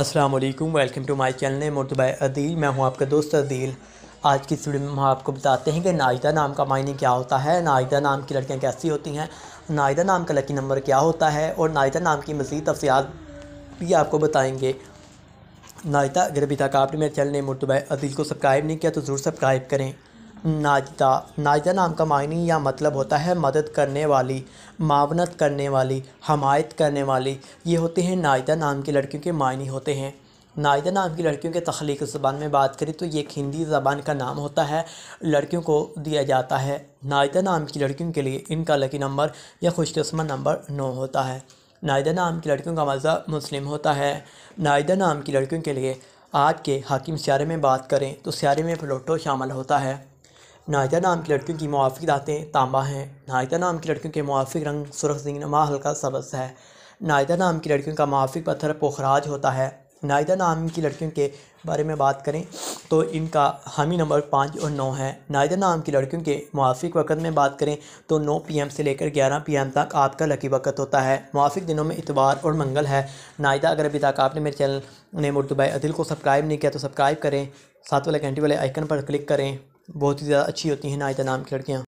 अस्सलाम वालेकुम welcome to my channel Murtaba Adeel मैं हूं आपका दोस्त अदील आज की इस वीडियो में हम आपको बताते हैं कि नाजदा नाम का मायने क्या होता है नाजदा नाम की लड़कियां कैसी होती हैं नाजदा नाम का लकी नंबर क्या होता है और नाजदा नाम की मज़ीद तफसियात भी आपको बताएँगे नाजदा अगर अभी तक आपने मेरे चैनल मुर्तबा अदील को सब्सक्राइब नहीं किया तो ज़रूर सब्सक्राइब करें नाजदा नाजदा नाम का मायनी या मतलब होता है मदद करने वाली मावनत करने वाली हमायत करने वाली ये होते हैं नाजदा नाम की लड़कियों के मायने होते हैं नाजदा नाम की लड़कियों के तख्लीक ज़बान में बात करें तो ये एक हिंदी ज़बान का नाम होता है लड़कियों को दिया जाता है नाजदा नाम की लड़कियों के लिए इनका लकी नंबर या खुशकस्मत नंबर नौ होता है नायदा नाम की लड़कियों का मज़ा मुस्लिम होता है नायदा नाम की लड़कियों के लिए आज के हाकिम स्यारे में बात करें तो स्यारे में प्लोटो शामिल होता है नायता नाम की लड़कियों की मुआफ़ी दाँतें तांबा हैं नायता नाम की लड़कियों के मुआफ़ रंग सुरख नमा हल्का सबस है नायता नाम की लड़कियों का मुआफ़ पत्थर पोखराज होता है नायदा नाम की लड़कियों के बारे में बात करें तो इनका हामी नंबर पाँच और नौ है नायदा नाम की लड़कियों के मुआफ़ वक़्त में बात करें तो नौ पीएम से लेकर ग्यारह पीएम तक आपका लकी वक़्त होता है मुआफ़ दिनों में इतवार और मंगल है नायदा अगर अभी तक आपने मेरे चैनल ने मुर्तबा अदिल को सब्सक्राइब नहीं किया तो सब्सक्राइब करें सात वाले घंटे वाले आइकन पर क्लिक करें बहुत ही ज़्यादा अच्छी होती हैं नायता नाम की लड़कियाँ